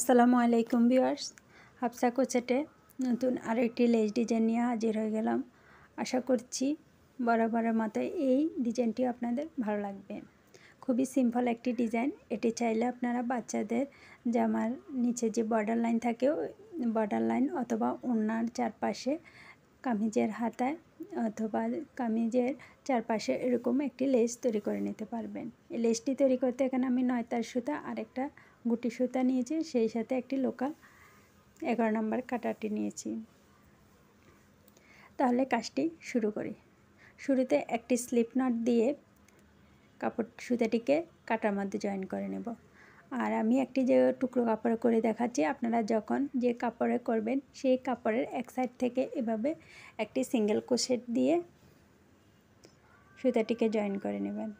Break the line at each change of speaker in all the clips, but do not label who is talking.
আসসালামু আলাইকুম ভিউয়ার্স হাফসা কোচেটে নতুন আরেকটি লেস ডিজাইন নিয়ে হাজির হয়ে গেলাম আশা করছি বরাবরের মতো এই ডিজাইনটি আপনাদের ভালো লাগবে খুবই সিম্পল একটি ডিজাইন এটি চাইলে আপনারা বাচ্চাদের জামার নিচে যে বর্ডার লাইন থাকে বর্ডার লাইন অথবা ওনার চারপাশে কামিজের হাতায় অথবা কামিজের চারপাশে এরকম একটি লেস তৈরি করে নিতে পারবেন এই লেসটি তৈরি করতে এখানে আমি নয়তার সুতা আরেকটা গুটি সুতা নিয়েছি সেই সাথে একটি লোকাল এগারো নম্বর কাটাটি নিয়েছি তাহলে কাজটি শুরু করি শুরুতে একটি স্লিপ নট দিয়ে কাপড় সুতাটিকে কাটার মধ্যে জয়েন করে নেব আর আমি একটি যে টুকরো কাপড় করে দেখাচ্ছি আপনারা যখন যে কাপড়ে করবেন সেই কাপড়ের এক সাইড থেকে এভাবে একটি সিঙ্গেল কোশেট দিয়ে সুতাটিকে জয়েন করে নেবেন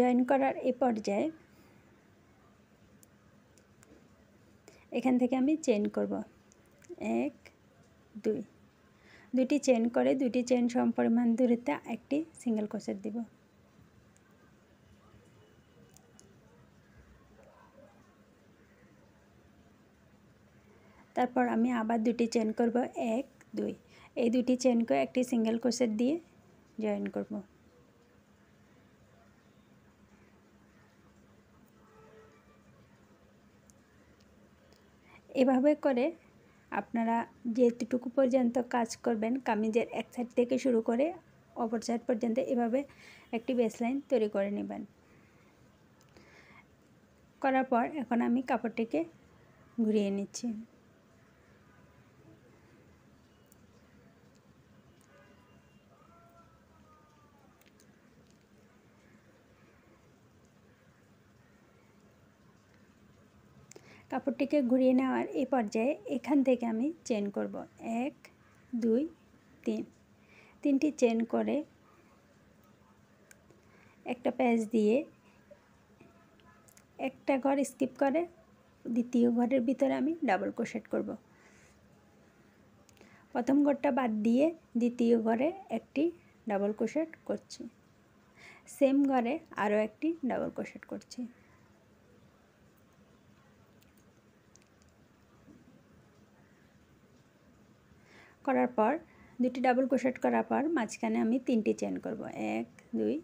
জয়েন করার এ পর্যায়ে এখান থেকে আমি চেন করব এক দুই দুটি চেন করে দুটি চেন সমপরিমাণ দূরত্বে একটি সিঙ্গেল ক্রোশেট দিব তারপর আমি আবার দুটি চেন করব এক দুই এই দুটি চেনকে একটি সিঙ্গেল ক্রোশেট দিয়ে জয়েন করব এভাবে করে আপনারা যেটুকু পর্যন্ত কাজ করবেন কামিজের এক সাইড থেকে শুরু করে অপর সাইড পর্যন্ত এভাবে একটি বেসলাইন তৈরি করে নেবেন করার পর এখন আমি কাপড়টিকে ঘুরিয়ে নিচ্ছি কাপড়টিকে ঘুরিয়ে নেওয়ার এই পর্যায়ে এখান থেকে আমি চেন করব এক দুই তিন তিনটি চেন করে একটা প্যাচ দিয়ে একটা ঘর স্কিপ করে দ্বিতীয় ঘরের ভিতরে আমি ডাবল ক্রোশেট করব প্রথম ঘরটা বাদ দিয়ে দ্বিতীয় ঘরে একটি ডাবল ক্রোশেট করছি সেম ঘরে আরও একটি ডাবল ক্রোশেট করছি করার পর দুটি ডাবল ক্রোশেট করার পর মাঝখানে আমি তিনটি চেন করব এক দুই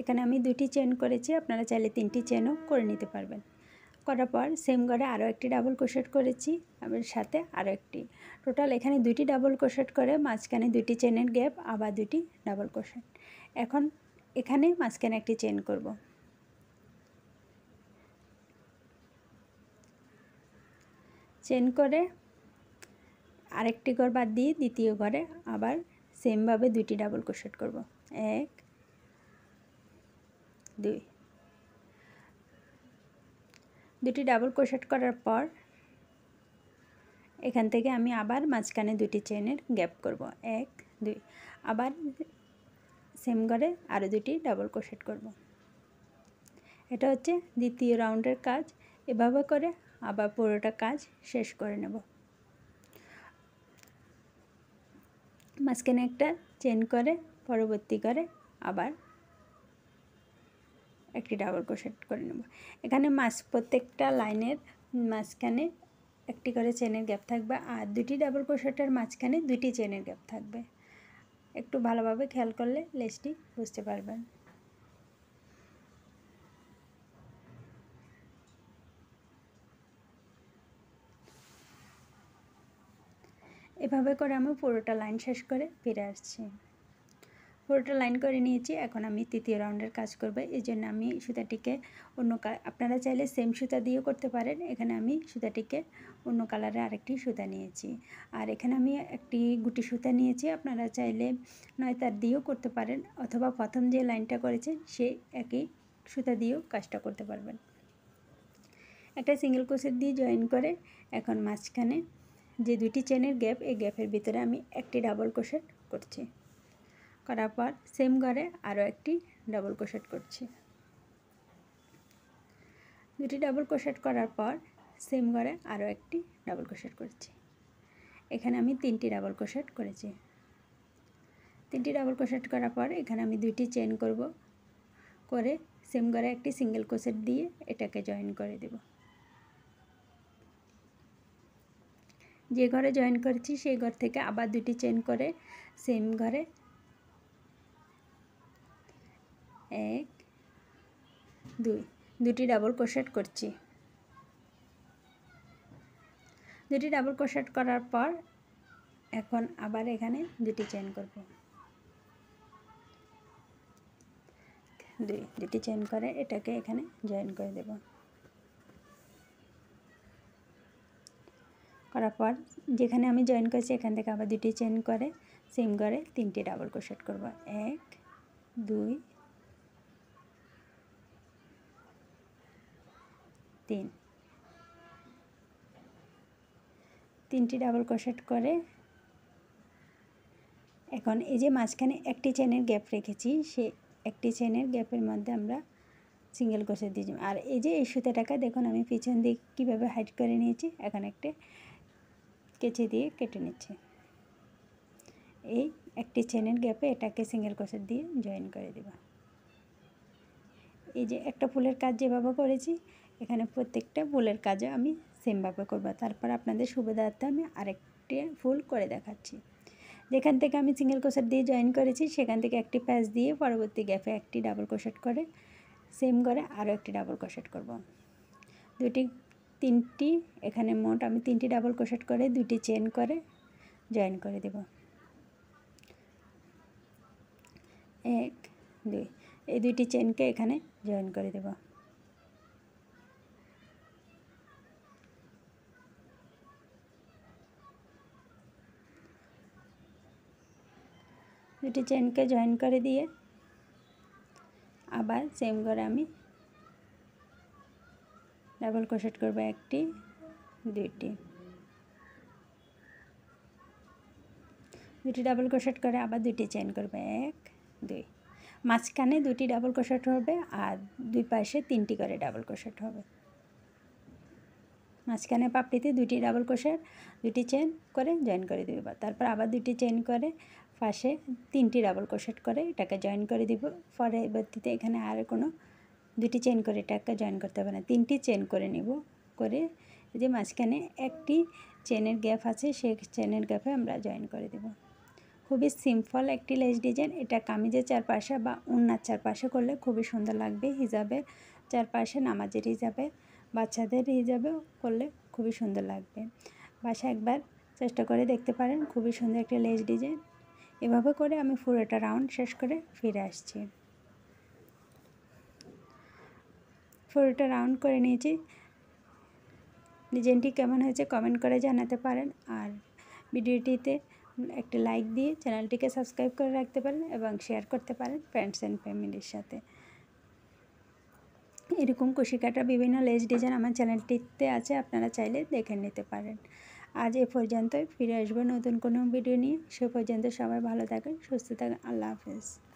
এখানে আমি দুটি চেন করেছি আপনারা চাইলে তিনটি চেনও করে নিতে পারবেন করার পর সেম ঘরে আরও একটি ডাবল ক্রোশেট করেছি আমার সাথে আরও একটি টোটাল এখানে দুটি ডাবল ক্রোশেট করে মাঝখানে দুটি চেনের গ্যাপ আবার দুটি ডাবল ক্রোশেট এখন এখানে মাঝখানে একটি চেন করব চেন করে আরেকটি ঘর বাদ দিয়ে দ্বিতীয় ঘরে আবার সেমভাবে দুটি ডাবল ক্রোশেট করব এক দুই দুটি ডাবল ক্রোশেট করার পর এখান থেকে আমি আবার মাঝখানে দুটি চেনের গ্যাপ করব এক দুই আবার সেম ঘরে আরও দুটি ডাবল ক্রোশেট করব এটা হচ্ছে দ্বিতীয় রাউন্ডের কাজ এভাবে করে আবার পুরোটা কাজ শেষ করে নেব মাঝখানে একটা চেন করে পরবর্তী করে আবার একটি ডাবল ক্রোশেট করে নেব এখানে মাছ প্রত্যেকটা লাইনের মাঝখানে একটি করে চেনের গ্যাপ থাকবে আর দুটি ডাবল ক্রোশেটের মাঝখানে দুটি চেনের গ্যাপ থাকবে একটু ভালোভাবে খেয়াল করলে লেসটি বুঝতে পারবেন এভাবে করে আমি পুরোটা লাইন শেষ করে ফিরে আসছি পুরোটা লাইন করে নিয়েছি এখন আমি তৃতীয় রাউন্ডের কাজ করব এই জন্য আমি সুতাটিকে অন্য আপনারা চাইলে সেম সুতা দিয়েও করতে পারেন এখানে আমি সুতাটিকে অন্য কালারে আরেকটি সুতা নিয়েছি আর এখানে আমি একটি গুটি সুতা নিয়েছি আপনারা চাইলে নয় তার দিয়েও করতে পারেন অথবা প্রথম যে লাইনটা করেছেন সে একই সুতা দিয়েও কাজটা করতে পারবেন একটা সিঙ্গেল ক্রোশেট দিয়ে জয়েন করে এখন মাঝখানে যে দুইটি চেনের গ্যাপ এই গ্যাপের ভিতরে আমি একটি ডাবল ক্রোশেট করছি করার পর সেম ঘরে আরও একটি ডাবল ক্রোশেট করছি দুটি ডাবল ক্রোশেট করার পর সেম ঘরে আরও একটি ডাবল ক্রোশেট করছি এখানে আমি তিনটি ডাবল ক্রোশেট করেছি তিনটি ডাবল ক্রোশেট করার পর এখানে আমি দুইটি চেন করব করে সেম ঘরে একটি সিঙ্গেল ক্রোশেট দিয়ে এটাকে জয়েন করে দেবো যে ঘরে জয়েন করেছি সেই ঘর থেকে আবার দুটি চেন করে সেম ঘরে এক দুই দুটি ডাবল ক্রোশেট করছি দুটি ডাবল ক্রোশেট করার পর এখন আবার এখানে দুটি চেন করব দুই দুটি চেন করে এটাকে এখানে জয়েন করে দেবো করার পর যেখানে আমি জয়েন করেছি এখান থেকে আবার দুটি চেন করে সেম করে তিনটি ডাবল ক্রোশেট করব এক দুই তিন তিনটি ডাবল ক্রোশেট করে এখন এই যে মাঝখানে একটি চেনের গ্যাপ রেখেছি সে একটি চেনের গ্যাপের মধ্যে আমরা সিঙ্গেল ক্রোশেট দিয়েছি আর এই যে এই সুতাটাকে দেখুন আমি পিছন দিক কীভাবে হাইড করে নিয়েছি এখন একটা কেচি দিয়ে কেটে নিচ্ছি এই একটি চেনের গ্যাপে এটাকে সিঙ্গেল কোষের দিয়ে জয়েন করে দেব এই যে একটা ফুলের কাজ যেভাবে করেছি এখানে প্রত্যেকটা ফুলের কাজও আমি সেমভাবে করব তারপর আপনাদের সুবিধার্থে আমি আরেকটি ফুল করে দেখাচ্ছি যেখান থেকে আমি সিঙ্গেল ক্রোশেট দিয়ে জয়েন করেছি সেখান থেকে একটি প্যাচ দিয়ে পরবর্তী গ্যাপে একটি ডাবল ক্রোশেট করে সেম করে আরও একটি ডাবল ক্রোশেট করব দুটি তিনটি এখানে মোট আমি তিনটি ডাবল ক্রোশেট করে দুটি চেন করে জয়েন করে দেব এক দুই এই দুইটি চেনকে এখানে জয়েন করে দেব দুটি চেনকে জয়েন করে দিয়ে আবার সেম করে আমি ডাবল ক্রোশেট করবে একটি দুইটি দুটি ডাবল ক্রোশেট করে আবার দুটি চেন করবে এক দুই মাঝখানে দুটি ডাবল ক্রোশেট হবে আর দুই পাশে তিনটি করে ডাবল ক্রোশেট হবে মাঝখানে পাপড়িতে দুটি ডাবল ক্রোশেট দুটি চেন করে জয়েন করে দিব তারপর আবার দুটি চেন করে পাশে তিনটি ডাবল ক্রোশেট করে এটাকে জয়েন করে দিব পরবর্তীতে এখানে আর কোনো দুটি চেন করে টাকা জয়েন করতে হবে না তিনটি চেন করে নেব করে যে মাঝখানে একটি চেনের গ্যাপ আছে সেই চেনের গ্যাপে আমরা জয়েন করে দেব খুবই সিম্পল একটি লেস ডিজাইন এটা কামিজের চারপাশে বা উন্নার চারপাশে করলে খুবই সুন্দর লাগবে হিজাবের চারপাশে নামাজের হিজাবে বাচ্চাদের হিজাবেও করলে খুবই সুন্দর লাগবে বাসা একবার চেষ্টা করে দেখতে পারেন খুবই সুন্দর একটা লেস ডিজাইন এভাবে করে আমি পুরোটা রাউন্ড শেষ করে ফিরে আসছি পুরোটা রাউন্ড করে নিয়েছি ডিজাইনটি কেমন হয়েছে কমেন্ট করে জানাতে পারেন আর ভিডিওটিতে একটা লাইক দিয়ে চ্যানেলটিকে সাবস্ক্রাইব করে রাখতে পারেন এবং শেয়ার করতে পারেন ফ্রেন্ডস অ্যান্ড ফ্যামিলির সাথে এরকম কুশি বিভিন্ন লেস ডিজাইন আমার চ্যানেলটিতে আছে আপনারা চাইলে দেখে নিতে পারেন আজ এ পর্যন্তই ফিরে আসবো নতুন কোনো ভিডিও নিয়ে সে পর্যন্ত সবাই ভালো থাকেন সুস্থ থাকেন আল্লাহ হাফেজ